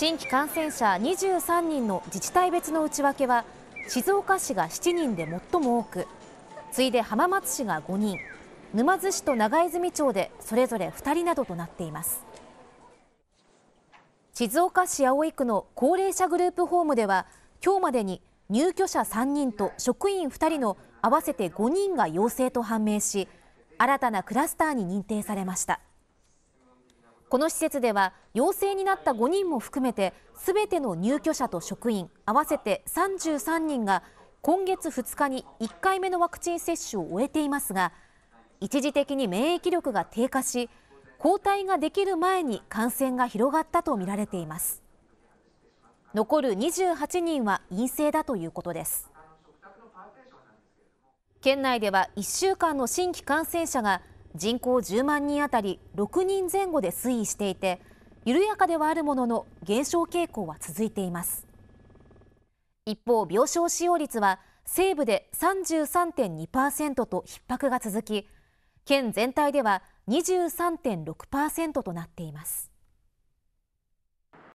新規感染者23人の自治体別の内訳は静岡市が7人で最も多く次いで浜松市が5人沼津市と長泉町でそれぞれ2人などとなっています静岡市葵区の高齢者グループホームでは今日までに入居者3人と職員2人の合わせて5人が陽性と判明し新たなクラスターに認定されましたこの施設では陽性になった5人も含めてすべての入居者と職員合わせて33人が今月2日に1回目のワクチン接種を終えていますが一時的に免疫力が低下し抗体ができる前に感染が広がったとみられています残る28人は陰性だということです県内では1週間の新規感染者が人口10万人当たり6人前後で推移していて緩やかではあるものの減少傾向は続いています一方病床使用率は西部で33.2%と逼迫が続き県全体では23.6%となっています